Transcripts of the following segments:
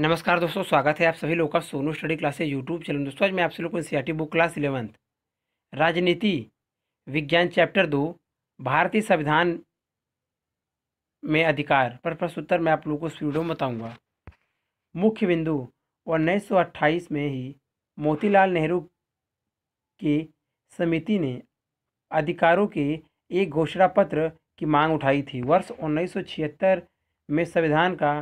नमस्कार दोस्तों स्वागत है आप सभी लोगों का Sonu study classes YouTube channel दोस्तों आज मैं आप सभी लोग को एन बुक क्लास इलेवंथ राजनीति विज्ञान चैप्टर दो भारतीय संविधान में अधिकार पर प्रश्न उत्तर मैं आप लोगों को इस वीडियो में बताऊँगा मुख्य बिंदु उन्नीस में ही मोतीलाल नेहरू के समिति ने अधिकारों के एक घोषणा पत्र की मांग उठाई थी वर्ष 1976 में संविधान का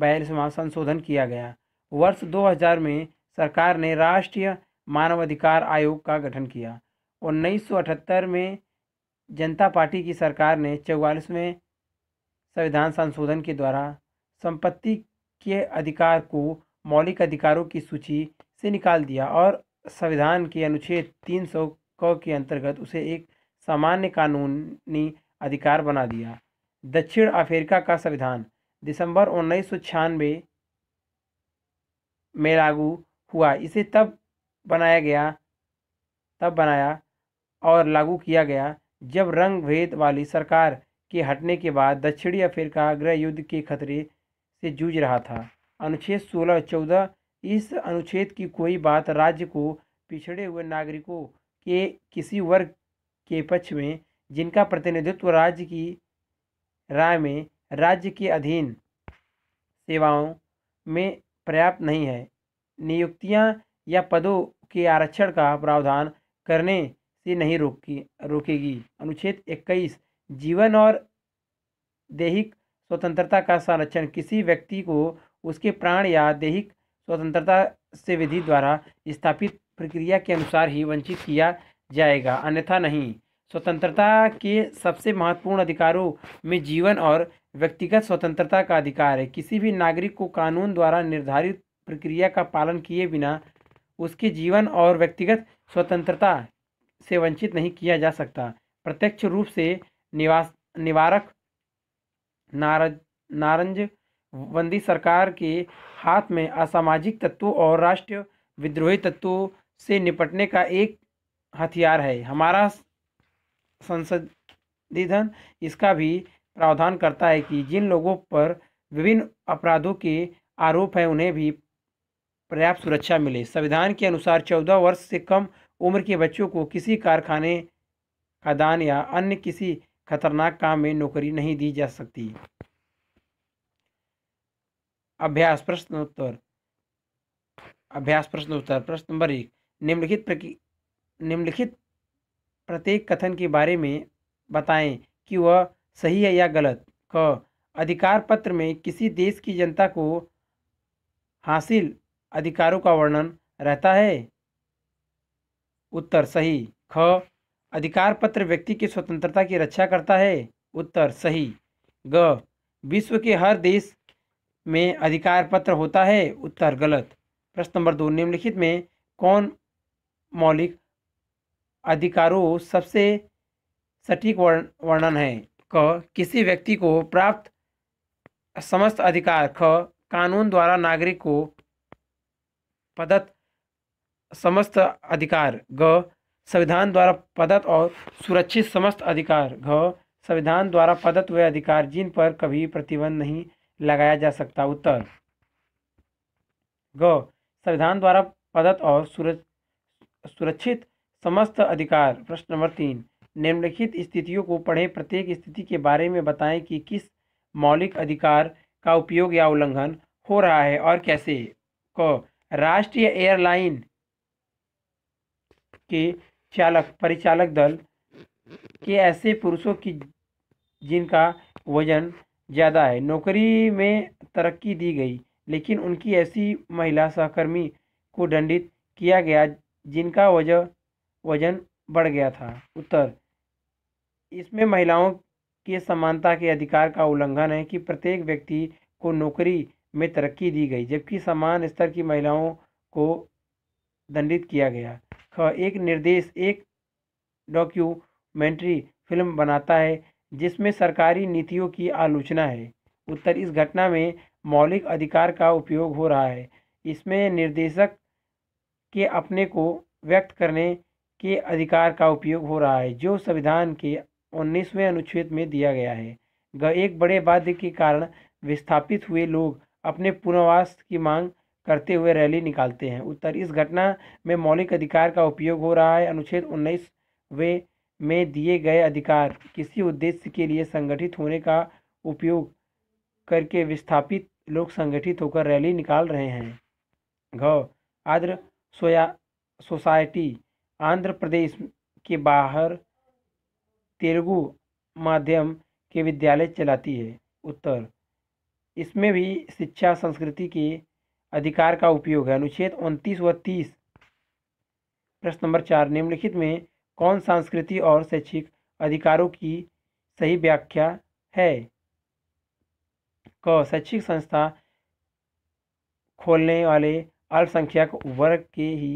बैल समाज संशोधन किया गया वर्ष 2000 में सरकार ने राष्ट्रीय मानवाधिकार आयोग का गठन किया उन्नीस में जनता पार्टी की सरकार ने चौवालीसवें संविधान संशोधन के द्वारा संपत्ति के अधिकार को मौलिक अधिकारों की सूची से निकाल दिया और संविधान के अनुच्छेद तीन सौ क के अंतर्गत उसे एक सामान्य कानूनी अधिकार बना दिया दक्षिण अफ्रीका का संविधान दिसंबर उन्नीस सौ छियानवे में लागू हुआ इसे तब बनाया गया तब बनाया और लागू किया गया जब रंग भेद वाली सरकार के हटने के बाद दक्षिणी अफ्रीका गृह युद्ध के खतरे से जूझ रहा था अनुच्छेद सोलह चौदह इस अनुच्छेद की कोई बात राज्य को पिछड़े हुए नागरिकों के किसी वर्ग के पक्ष में जिनका प्रतिनिधित्व राज्य की राय में राज्य के अधीन सेवाओं में पर्याप्त नहीं है नियुक्तियां या पदों के आरक्षण का प्रावधान करने से नहीं रोकी रोकेगी अनुच्छेद इक्कीस जीवन और दैहिक स्वतंत्रता का संरक्षण किसी व्यक्ति को उसके प्राण या दैहिक स्वतंत्रता से विधि द्वारा स्थापित प्रक्रिया के अनुसार ही वंचित किया जाएगा अन्यथा नहीं स्वतंत्रता के सबसे महत्वपूर्ण अधिकारों में जीवन और व्यक्तिगत स्वतंत्रता का अधिकार है किसी भी नागरिक को कानून द्वारा निर्धारित प्रक्रिया का पालन किए बिना उसके जीवन और व्यक्तिगत स्वतंत्रता से वंचित नहीं किया जा सकता प्रत्यक्ष रूप से निवास निवारक नारज नारंज बंदी सरकार के हाथ में असामाजिक तत्वों और राष्ट्रीय विद्रोही तत्वों से निपटने का एक हथियार है हमारा संसदीधन इसका भी प्रावधान करता है कि जिन लोगों पर विभिन्न अपराधों के आरोप हैं उन्हें भी पर्याप्त सुरक्षा मिले संविधान के अनुसार चौदह वर्ष से कम उम्र के बच्चों को किसी कारखाने खदान या अन्य किसी खतरनाक काम में नौकरी नहीं दी जा सकती अभ्यास उत्तर अभ्यास उत्तर प्रश्न नंबर एक निम्नलिखित निम्नलिखित प्रत्येक कथन के बारे में बताएं कि वह सही है या गलत क अधिकार पत्र में किसी देश की जनता को हासिल अधिकारों का वर्णन रहता है उत्तर सही ख अधिकार पत्र व्यक्ति की स्वतंत्रता की रक्षा करता है उत्तर सही ग विश्व के हर देश में अधिकार पत्र होता है उत्तर गलत प्रश्न नंबर दो निम्नलिखित में कौन मौलिक अधिकारों सबसे सटीक वर्ण वर्णन है क किसी व्यक्ति को प्राप्त समस्त अधिकार ख कानून द्वारा नागरिक को पदत समस्त अधिकार ग संविधान द्वारा पदत और सुरक्षित समस्त अधिकार घ संविधान द्वारा पदत व अधिकार जिन पर कभी प्रतिबंध नहीं लगाया जा सकता उत्तर ग संविधान द्वारा पदत और सुरक्षित समस्त अधिकार प्रश्न नंबर तीन निम्नलिखित स्थितियों को पढ़ें प्रत्येक स्थिति के बारे में बताएं कि किस मौलिक अधिकार का उपयोग या उल्लंघन हो रहा है और कैसे क राष्ट्रीय एयरलाइन के चालक परिचालक दल के ऐसे पुरुषों की जिनका वजन ज़्यादा है नौकरी में तरक्की दी गई लेकिन उनकी ऐसी महिला सहकर्मी को दंडित किया गया जिनका वजह वजन बढ़ गया था उत्तर इसमें महिलाओं के समानता के अधिकार का उल्लंघन है कि प्रत्येक व्यक्ति को नौकरी में तरक्की दी गई जबकि समान स्तर की महिलाओं को दंडित किया गया ख एक निर्देश एक डॉक्यूमेंट्री फिल्म बनाता है जिसमें सरकारी नीतियों की आलोचना है उत्तर इस घटना में मौलिक अधिकार का उपयोग हो रहा है इसमें निर्देशक के अपने को व्यक्त करने के अधिकार का उपयोग हो रहा है जो संविधान के उन्नीसवें अनुच्छेद में दिया गया है एक बड़े बाध्य के कारण विस्थापित हुए लोग अपने पुनर्वास की मांग करते हुए रैली निकालते हैं उत्तर इस घटना में मौलिक अधिकार का उपयोग हो रहा है अनुच्छेद उन्नीस वे में दिए गए अधिकार किसी उद्देश्य के लिए संगठित होने का उपयोग करके विस्थापित लोग संगठित होकर रैली निकाल रहे हैं घ आद्र सोया सोसाइटी आंध्र प्रदेश के बाहर तेलुगु माध्यम के विद्यालय चलाती है उत्तर इसमें भी शिक्षा संस्कृति के अधिकार का उपयोग है अनुच्छेद उनतीस व तीस प्रश्न नंबर चार निम्नलिखित में कौन सांस्कृतिक और शैक्षिक अधिकारों की सही व्याख्या है क शैक्षिक संस्था खोलने वाले अल्पसंख्यक वर्ग के ही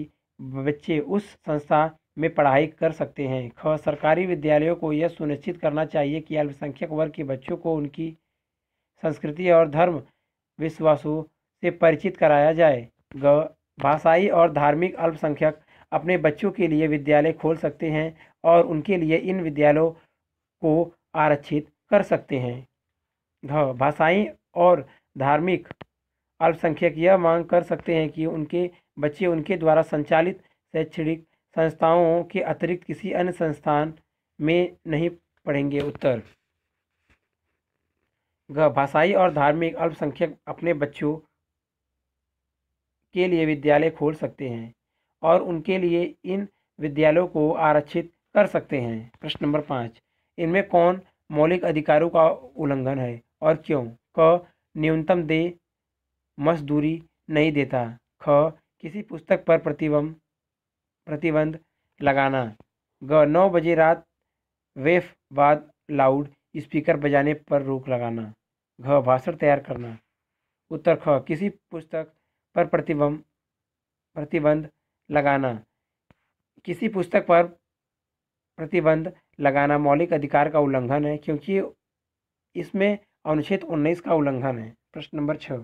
बच्चे उस संस्था में पढ़ाई कर सकते हैं ख सरकारी विद्यालयों को यह सुनिश्चित करना चाहिए कि अल्पसंख्यक वर्ग के बच्चों को उनकी संस्कृति और धर्म विश्वासों से परिचित कराया जाए ग भाषाई और धार्मिक अल्पसंख्यक अपने बच्चों के लिए विद्यालय खोल सकते हैं और उनके लिए इन विद्यालयों को आरक्षित कर सकते हैं घ भाषाई और धार्मिक अल्पसंख्यक यह मांग कर सकते हैं कि उनके बच्चे उनके द्वारा संचालित शैक्षणिक संस्थाओं के अतिरिक्त किसी अन्य संस्थान में नहीं पढ़ेंगे उत्तर ग भाषाई और धार्मिक अल्पसंख्यक अपने बच्चों के लिए विद्यालय खोल सकते हैं और उनके लिए इन विद्यालयों को आरक्षित कर सकते हैं प्रश्न नंबर पाँच इनमें कौन मौलिक अधिकारों का उल्लंघन है और क्यों क न्यूनतम दे मजदूरी नहीं देता ख किसी पुस्तक पर प्रतिबंध प्रतिबंध लगाना ग नौ बजे रात वेफ बाद लाउड स्पीकर बजाने पर रोक लगाना घ भाषण तैयार करना उत्तर ख किसी पुस्तक पर प्रतिबंध प्रतिबंध लगाना किसी पुस्तक पर प्रतिबंध लगाना मौलिक अधिकार का उल्लंघन है क्योंकि इसमें अनुच्छेद उन्नीस का उल्लंघन है प्रश्न नंबर छ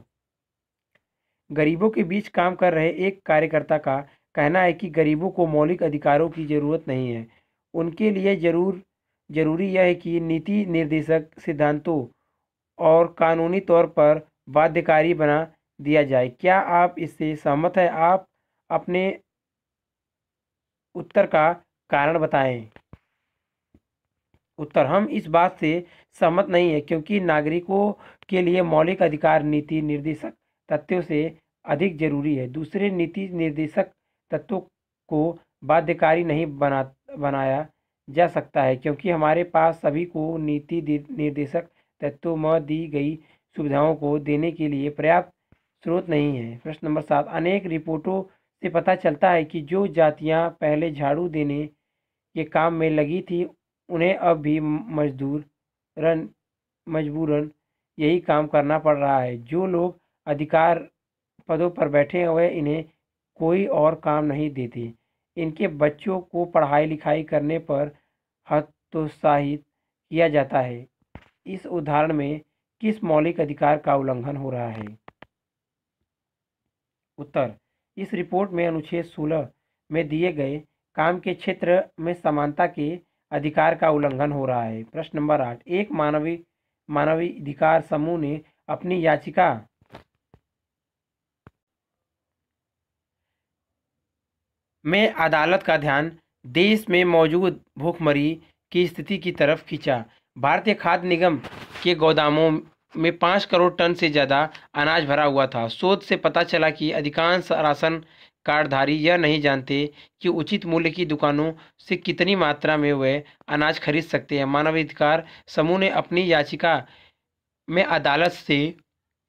गरीबों के बीच काम कर रहे एक कार्यकर्ता का कहना है कि गरीबों को मौलिक अधिकारों की ज़रूरत नहीं है उनके लिए जरूर जरूरी यह है कि नीति निर्देशक सिद्धांतों और कानूनी तौर पर बाध्यकारी बना दिया जाए क्या आप इससे सहमत हैं आप अपने उत्तर का कारण बताएं उत्तर हम इस बात से सहमत नहीं है क्योंकि नागरिकों के लिए मौलिक अधिकार नीति निर्देशक तथ्यों से अधिक जरूरी है दूसरे नीति निर्देशक तत्व को बाध्यकारी नहीं बना बनाया जा सकता है क्योंकि हमारे पास सभी को नीति निर्देशक तत्व में दी गई सुविधाओं को देने के लिए पर्याप्त स्रोत नहीं है प्रश्न नंबर सात अनेक रिपोर्टों से पता चलता है कि जो जातियां पहले झाड़ू देने के काम में लगी थी उन्हें अब भी मजदूर रन मजबूरन यही काम करना पड़ रहा है जो लोग अधिकार पदों पर बैठे हुए इन्हें कोई और काम नहीं देते इनके बच्चों को पढ़ाई लिखाई करने पर हतोत्साहित किया जाता है इस उदाहरण में किस मौलिक अधिकार का उल्लंघन हो रहा है उत्तर इस रिपोर्ट में अनुच्छेद सोलह में दिए गए काम के क्षेत्र में समानता के अधिकार का उल्लंघन हो रहा है प्रश्न नंबर आठ एक मानवीय मानवीय अधिकार समूह ने अपनी याचिका में अदालत का ध्यान देश में मौजूद भूखमरी की स्थिति की तरफ खींचा भारतीय खाद्य निगम के गोदामों में पाँच करोड़ टन से ज़्यादा अनाज भरा हुआ था शोध से पता चला कि अधिकांश राशन कार्डधारी यह नहीं जानते कि उचित मूल्य की दुकानों से कितनी मात्रा में वे अनाज खरीद सकते हैं मानवाधिकार समूह ने अपनी याचिका में अदालत से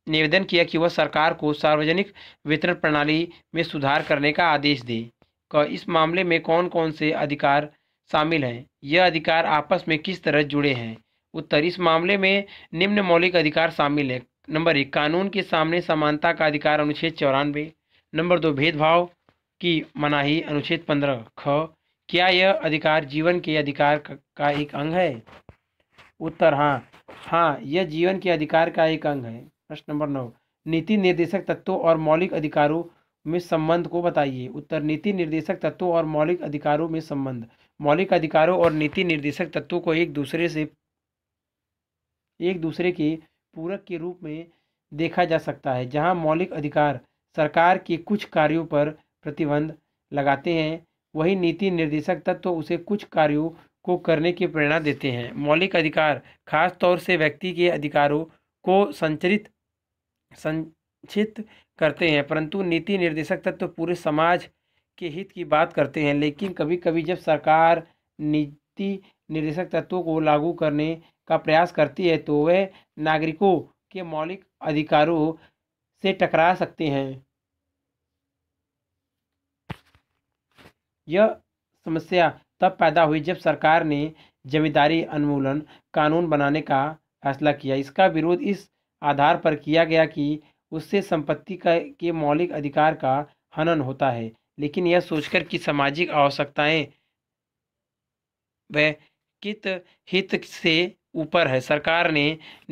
निवेदन किया कि वह सरकार को सार्वजनिक वितरण प्रणाली में सुधार करने का आदेश दे का इस मामले में कौन कौन से अधिकार शामिल हैं यह अधिकार आपस में किस तरह जुड़े हैं उत्तर इस मामले में निम्न मौलिक अधिकार शामिल है नंबर एक कानून के सामने समानता का अधिकार अनुच्छेद चौरानवे नंबर दो भेदभाव की मनाही अनुच्छेद पंद्रह ख क्या यह अधिकार जीवन के अधिकार का एक अंग है उत्तर हाँ हाँ यह जीवन के अधिकार का एक अंग है प्रश्न नंबर नौ नीति निर्देशक तत्वों और मौलिक अधिकारों में संबंध को बताइए उत्तर नीति निर्देशक तत्वों और मौलिक अधिकारों में संबंध मौलिक अधिकारों और नीति निर्देशक तत्वों को एक दूसरे से एक दूसरे के पूरक के रूप में देखा जा सकता है जहां मौलिक अधिकार सरकार के कुछ कार्यों पर प्रतिबंध लगाते हैं वही नीति निर्देशक तत्व उसे कुछ कार्यों को करने की प्रेरणा देते हैं मौलिक अधिकार खास तौर से व्यक्ति के अधिकारों को संचरित सं चित करते हैं परंतु नीति निर्देशक तत्व तो पूरे समाज के हित की बात करते हैं लेकिन कभी कभी जब सरकार नीति निर्देशक तत्वों को लागू करने का प्रयास करती है तो वह नागरिकों के मौलिक अधिकारों से टकरा सकते हैं यह समस्या तब पैदा हुई जब सरकार ने जमींदारी उन्मूलन कानून बनाने का फैसला किया इसका विरोध इस आधार पर किया गया कि उससे संपत्ति का के मौलिक अधिकार का हनन होता है लेकिन यह सोचकर कि सामाजिक आवश्यकताएं वह कित हित से ऊपर है सरकार ने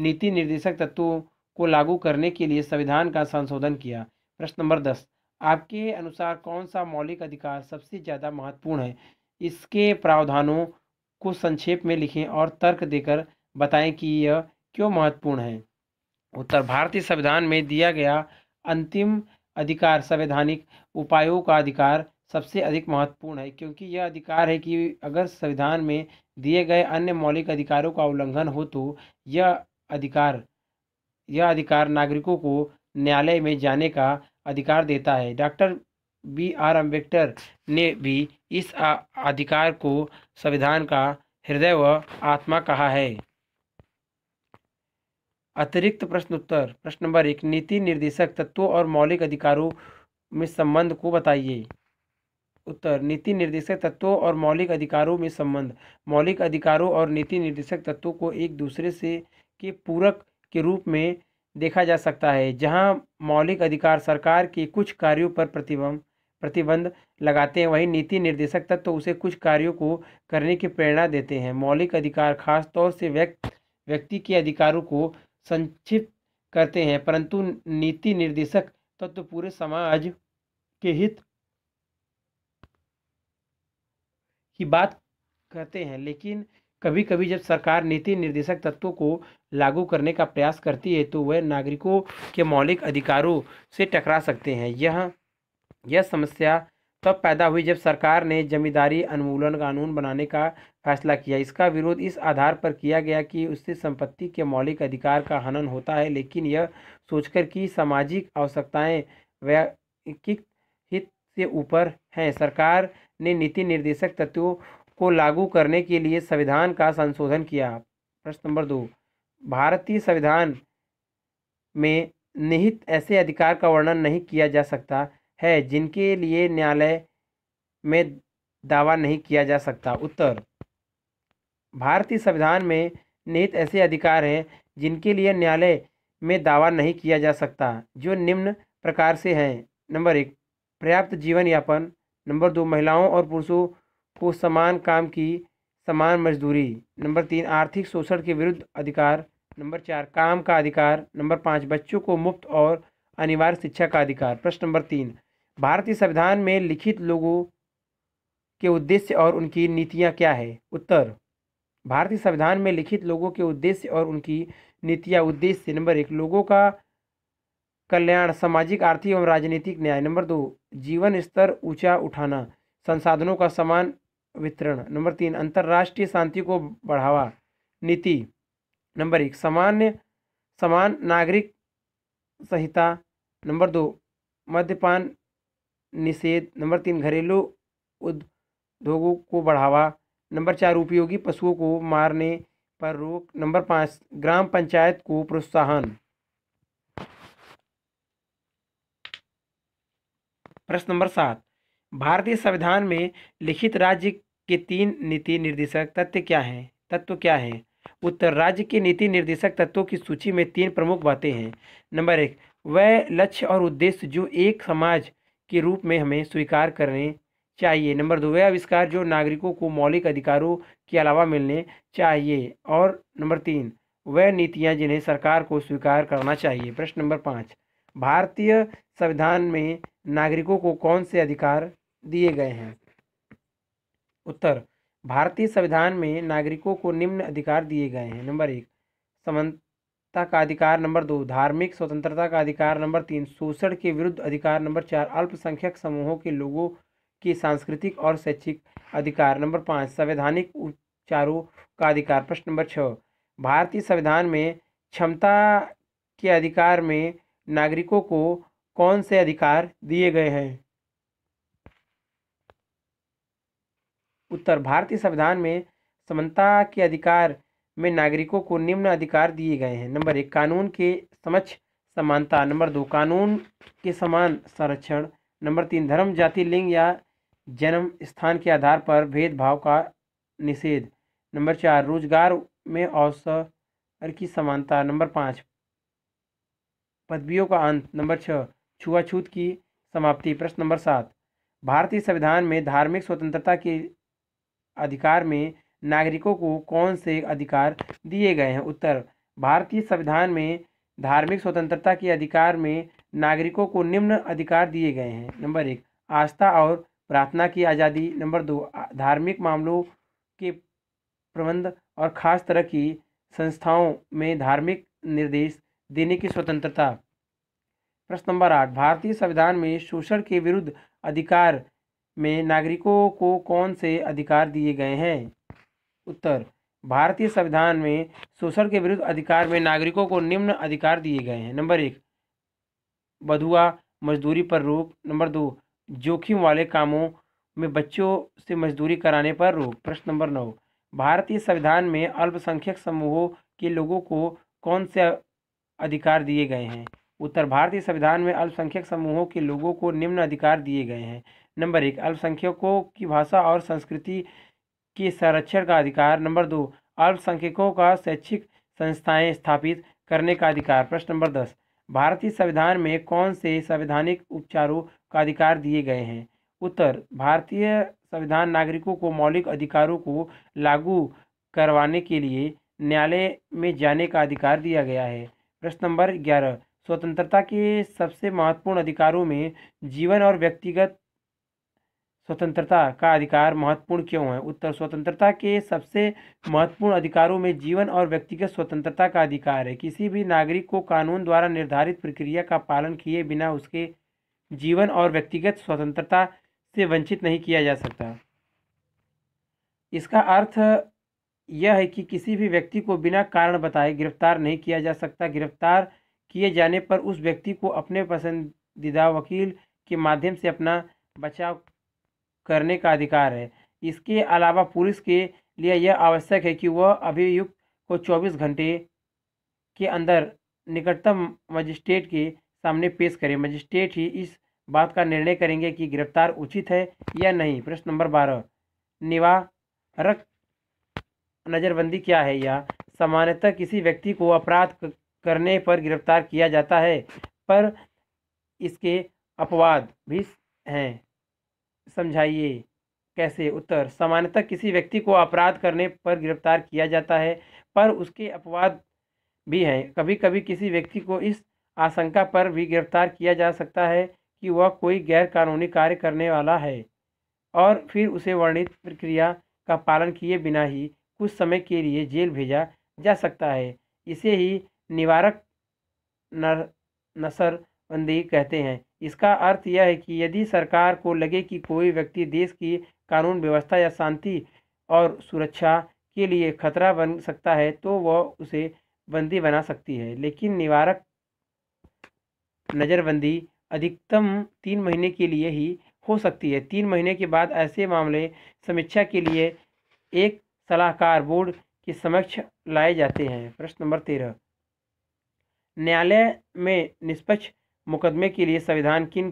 नीति निर्देशक तत्वों को लागू करने के लिए संविधान का संशोधन किया प्रश्न नंबर दस आपके अनुसार कौन सा मौलिक अधिकार सबसे ज़्यादा महत्वपूर्ण है इसके प्रावधानों को संक्षेप में लिखें और तर्क देकर बताएं कि यह क्यों महत्वपूर्ण है उत्तर भारतीय संविधान में दिया गया अंतिम अधिकार संवैधानिक उपायों का अधिकार सबसे अधिक महत्वपूर्ण है क्योंकि यह अधिकार है कि अगर संविधान में दिए गए अन्य मौलिक अधिकारों का उल्लंघन हो तो यह अधिकार यह अधिकार नागरिकों को न्यायालय में जाने का अधिकार देता है डॉक्टर बी आर अम्बेडकर ने भी इस अधिकार को संविधान का हृदय व आत्मा कहा है अतिरिक्त प्रश्न उत्तर प्रश्न नंबर एक नीति निर्देशक तत्वों और मौलिक अधिकारों में संबंध को बताइए उत्तर नीति निर्देशक तत्वों और मौलिक अधिकारों में संबंध मौलिक अधिकारों और नीति निर्देशक तत्वों को एक दूसरे से के पूरक के रूप में देखा जा सकता है जहां मौलिक अधिकार सरकार के कुछ कार्यों पर प्रतिबंध प्रतिबंध लगाते हैं वहीं नीति निर्देशक तत्व तो उसे कुछ कार्यों को करने की प्रेरणा देते हैं मौलिक अधिकार खासतौर से व्यक्त व्यक्ति के अधिकारों को संक्षिप्त करते हैं परंतु नीति निर्देशक तत्व तो पूरे समाज के हित की बात करते हैं लेकिन कभी कभी जब सरकार नीति निर्देशक तत्वों को लागू करने का प्रयास करती है तो वह नागरिकों के मौलिक अधिकारों से टकरा सकते हैं यह यह समस्या तब पैदा हुई जब सरकार ने जमींदारी अनुमूलन कानून बनाने का फैसला किया इसका विरोध इस आधार पर किया गया कि उससे संपत्ति के मौलिक अधिकार का हनन होता है लेकिन यह सोचकर कि सामाजिक आवश्यकताएं वैयक्तिक हित से ऊपर हैं सरकार ने नीति निर्देशक तत्वों को लागू करने के लिए संविधान का संशोधन किया प्रश्न नंबर दो भारतीय संविधान में निहित ऐसे अधिकार का वर्णन नहीं किया जा सकता है जिनके लिए न्यायालय में दावा नहीं किया जा सकता उत्तर भारतीय संविधान में निहित ऐसे अधिकार हैं जिनके लिए न्यायालय में दावा नहीं किया जा सकता जो निम्न प्रकार से हैं नंबर एक पर्याप्त जीवन यापन नंबर दो महिलाओं और पुरुषों को समान काम की समान मजदूरी नंबर तीन आर्थिक शोषण के विरुद्ध अधिकार नंबर चार काम का अधिकार नंबर पाँच बच्चों को मुफ्त और अनिवार्य शिक्षा का अधिकार प्रश्न नंबर तीन भारतीय संविधान में लिखित लोगों के उद्देश्य और उनकी नीतियाँ क्या है उत्तर भारतीय संविधान में लिखित लोगों के उद्देश्य और उनकी नीतियाँ उद्देश्य नंबर एक लोगों का कल्याण सामाजिक आर्थिक एवं राजनीतिक न्याय नंबर दो जीवन स्तर ऊंचा उठाना संसाधनों का समान वितरण नंबर तीन अंतर्राष्ट्रीय शांति को बढ़ावा नीति नंबर एक सामान्य समान नागरिक संहिता नंबर दो मद्यपान निषेध नंबर तीन घरेलू उद्योगों को बढ़ावा नंबर चार उपयोगी पशुओं को मारने पर रोक नंबर पाँच ग्राम पंचायत को प्रोत्साहन प्रश्न नंबर सात भारतीय संविधान में लिखित राज्य के तीन नीति निर्देशक तत्व क्या हैं तत्व क्या हैं उत्तर राज्य के नीति निर्देशक तत्वों की सूची में तीन प्रमुख बातें हैं नंबर एक वह लक्ष्य और उद्देश्य जो एक समाज के रूप में हमें स्वीकार करने चाहिए नंबर दो वह आविष्कार जो नागरिकों को मौलिक अधिकारों के अलावा मिलने चाहिए और नंबर तीन वह नीतियाँ जिन्हें सरकार को स्वीकार करना चाहिए प्रश्न नंबर पाँच भारतीय संविधान में नागरिकों को कौन से अधिकार दिए गए हैं उत्तर भारतीय संविधान में नागरिकों को निम्न अधिकार दिए गए हैं नंबर एक समन स्वतंत्रता का अधिकार नंबर दो धार्मिक स्वतंत्रता का अधिकार नंबर तीन शोषण के विरुद्ध अधिकार नंबर चार अल्पसंख्यक समूहों के लोगों के सांस्कृतिक और शैक्षिक अधिकार नंबर पाँच संवैधानिक उपचारों का अधिकार प्रश्न नंबर छः भारतीय संविधान में क्षमता के अधिकार में नागरिकों को कौन से अधिकार दिए गए हैं उत्तर भारतीय संविधान में समानता के अधिकार में नागरिकों को निम्न अधिकार दिए गए हैं नंबर एक कानून के समक्ष समानता नंबर दो कानून के समान संरक्षण नंबर तीन धर्म जाति लिंग या जन्म स्थान के आधार पर भेदभाव का निषेध नंबर चार रोजगार में अवसर की समानता नंबर पाँच पदवियों का अंत नंबर छः छुआछूत की समाप्ति प्रश्न नंबर सात भारतीय संविधान में धार्मिक स्वतंत्रता के अधिकार में नागरिकों को कौन से अधिकार दिए गए हैं उत्तर भारतीय संविधान में धार्मिक स्वतंत्रता के अधिकार में नागरिकों को निम्न अधिकार दिए गए हैं नंबर एक आस्था और प्रार्थना की आज़ादी नंबर दो धार्मिक मामलों के प्रबंध और ख़ास तरह की संस्थाओं में धार्मिक निर्देश देने की स्वतंत्रता प्रश्न नंबर आठ भारतीय संविधान में शोषण के विरुद्ध अधिकार में नागरिकों को कौन से अधिकार दिए गए हैं उत्तर भारतीय संविधान में शोषण के विरुद्ध अधिकार में नागरिकों को निम्न अधिकार दिए गए हैं नंबर एक बधुआ मजदूरी पर रोक नंबर दो जोखिम वाले कामों में बच्चों से मजदूरी कराने पर रोक प्रश्न नंबर नौ भारतीय संविधान में अल्पसंख्यक समूहों के लोगों को कौन से अधिकार दिए गए हैं उत्तर भारतीय संविधान में अल्पसंख्यक समूहों के लोगों को निम्न अधिकार दिए गए हैं नंबर एक अल्पसंख्यकों की भाषा और संस्कृति के संरक्षण का अधिकार नंबर दो अल्पसंख्यकों का शैक्षिक संस्थाएं स्थापित करने का अधिकार प्रश्न नंबर दस भारतीय संविधान में कौन से संवैधानिक उपचारों का अधिकार दिए गए हैं उत्तर भारतीय संविधान नागरिकों को मौलिक अधिकारों को लागू करवाने के लिए न्यायालय में जाने का अधिकार दिया गया है प्रश्न नंबर ग्यारह स्वतंत्रता के सबसे महत्वपूर्ण अधिकारों में जीवन और व्यक्तिगत स्वतंत्रता का अधिकार महत्वपूर्ण क्यों है उत्तर स्वतंत्रता के सबसे महत्वपूर्ण अधिकारों में जीवन और व्यक्तिगत स्वतंत्रता का अधिकार है किसी भी नागरिक को कानून द्वारा निर्धारित प्रक्रिया का पालन किए बिना उसके जीवन और व्यक्तिगत स्वतंत्रता से वंचित नहीं किया जा सकता इसका अर्थ यह है कि किसी भी व्यक्ति को बिना कारण बताए गिरफ्तार नहीं किया जा सकता गिरफ्तार किए जाने पर उस व्यक्ति को अपने पसंदीदा वकील के माध्यम से अपना बचाव करने का अधिकार है इसके अलावा पुलिस के लिए यह आवश्यक है कि वह अभियुक्त को 24 घंटे के अंदर निकटतम मजिस्ट्रेट के सामने पेश करे मजिस्ट्रेट ही इस बात का निर्णय करेंगे कि गिरफ्तार उचित है या नहीं प्रश्न नंबर बारह निवारक नज़रबंदी क्या है या सामान्यतः किसी व्यक्ति को अपराध करने पर गिरफ्तार किया जाता है पर इसके अपवाद भी हैं समझाइए कैसे उत्तर सामान्यतः किसी व्यक्ति को अपराध करने पर गिरफ्तार किया जाता है पर उसके अपवाद भी हैं कभी कभी किसी व्यक्ति को इस आशंका पर भी गिरफ्तार किया जा सकता है कि वह कोई गैर कानूनी कार्य करने वाला है और फिर उसे वर्णित प्रक्रिया का पालन किए बिना ही कुछ समय के लिए जेल भेजा जा सकता है इसे ही निवारक नर नसर बंदी कहते हैं इसका अर्थ यह है कि यदि सरकार को लगे कि कोई व्यक्ति देश की कानून व्यवस्था या शांति और सुरक्षा के लिए खतरा बन सकता है तो वह उसे बंदी बना सकती है लेकिन निवारक नज़रबंदी अधिकतम तीन महीने के लिए ही हो सकती है तीन महीने के बाद ऐसे मामले समीक्षा के लिए एक सलाहकार बोर्ड के समक्ष लाए जाते हैं प्रश्न नंबर तेरह न्यायालय में निष्पक्ष मुकदमे के लिए संविधान किन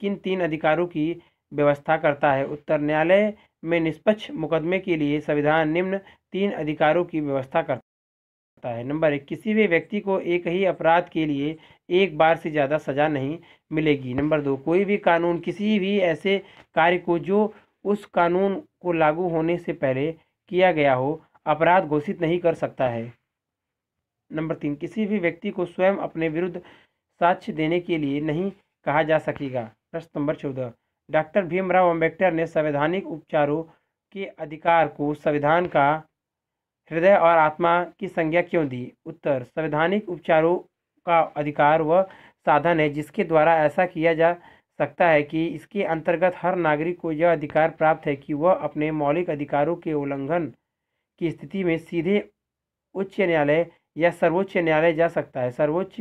किन तीन अधिकारों की व्यवस्था करता है उत्तर न्यायालय में निष्पक्ष मुकदमे के लिए संविधान निम्न तीन अधिकारों की व्यवस्था करता है नंबर एक किसी भी व्यक्ति को एक ही अपराध के लिए एक बार से ज़्यादा सजा नहीं मिलेगी नंबर दो कोई भी कानून किसी भी ऐसे कार्य को जो उस कानून को लागू होने से पहले किया गया हो अपराध घोषित नहीं कर सकता है नंबर तीन किसी भी व्यक्ति को स्वयं अपने विरुद्ध साक्ष्य देने के लिए नहीं कहा जा सकेगा प्रश्न नंबर चौदह डॉक्टर भीमराव अम्बेडकर ने संवैधानिक उपचारों के अधिकार को संविधान का हृदय और आत्मा की संज्ञा क्यों दी उत्तर संवैधानिक उपचारों का अधिकार वह साधन है जिसके द्वारा ऐसा किया जा सकता है कि इसके अंतर्गत हर नागरिक को यह अधिकार प्राप्त है कि वह अपने मौलिक अधिकारों के उल्लंघन की स्थिति में सीधे उच्च न्यायालय या सर्वोच्च न्यायालय जा सकता है सर्वोच्च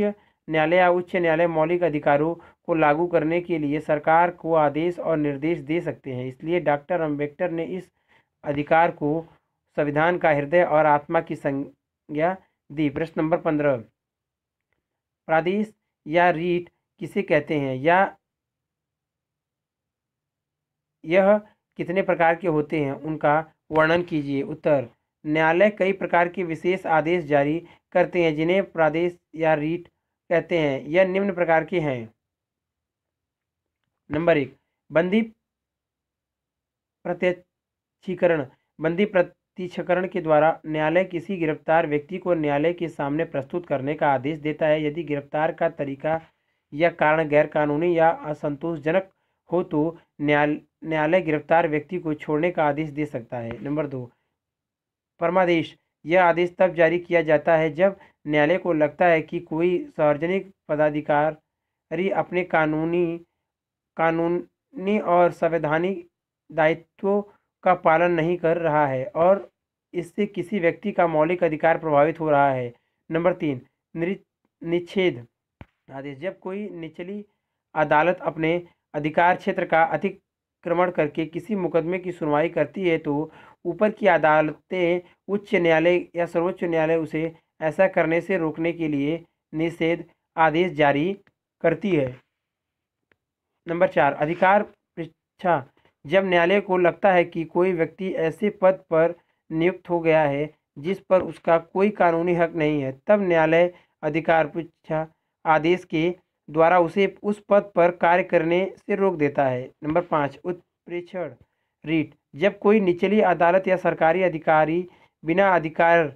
न्यायालय या उच्च न्यायालय मौलिक अधिकारों को लागू करने के लिए सरकार को आदेश और निर्देश दे सकते हैं इसलिए डॉक्टर अम्बेडकर ने इस अधिकार को संविधान का हृदय और आत्मा की संज्ञा दी प्रश्न नंबर पंद्रह प्रादेश या रीट किसे कहते हैं या यह कितने प्रकार के होते हैं उनका वर्णन कीजिए उत्तर न्यायालय कई प्रकार के विशेष आदेश जारी करते हैं जिन्हें प्रादेश या रीट कहते हैं यह निम्न प्रकार की हैं नंबर एक बंदी प्रत्यक्षीकरण बंदी प्रतीक्षकरण के द्वारा न्यायालय किसी गिरफ्तार व्यक्ति को न्यायालय के सामने प्रस्तुत करने का आदेश देता है यदि गिरफ्तार का तरीका या कारण गैरकानूनी या असंतोषजनक हो तो न्यायालय न्यायालय गिरफ्तार व्यक्ति को छोड़ने का आदेश दे सकता है नंबर दो परमादेश यह आदेश तब जारी किया जाता है जब न्यायालय को लगता है कि कोई सार्वजनिक पदाधिकारी अपने कानूनी कानूनी और संवैधानिक दायित्वों का पालन नहीं कर रहा है और इससे किसी व्यक्ति का मौलिक अधिकार प्रभावित हो रहा है नंबर तीन निच्छेद आदेश जब कोई निचली अदालत अपने अधिकार क्षेत्र का अतिक्रमण करके किसी मुकदमे की सुनवाई करती है तो ऊपर की अदालतें उच्च न्यायालय या सर्वोच्च न्यायालय उसे ऐसा करने से रोकने के लिए निषेध आदेश जारी करती है नंबर चार अधिकार परीक्षा जब न्यायालय को लगता है कि कोई व्यक्ति ऐसे पद पर नियुक्त हो गया है जिस पर उसका कोई कानूनी हक नहीं है तब न्यायालय अधिकार परीक्षा आदेश के द्वारा उसे उस पद पर कार्य करने से रोक देता है नंबर पाँच उत्प्रेक्षण रीट जब कोई निचली अदालत या सरकारी अधिकारी बिना अधिकार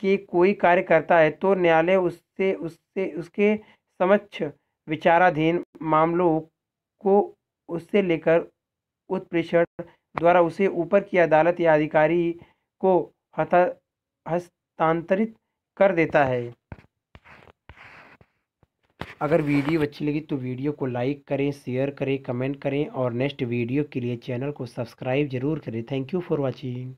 के कोई कार्य करता है तो न्यायालय उससे उससे उसके समक्ष विचाराधीन मामलों को उससे लेकर उत्प्रेषण द्वारा उसे ऊपर की अदालत या अधिकारी को हता हस्तांतरित कर देता है अगर वीडियो अच्छी लगी तो वीडियो को लाइक करें शेयर करें कमेंट करें और नेक्स्ट वीडियो के लिए चैनल को सब्सक्राइब जरूर करें थैंक यू फॉर वाचिंग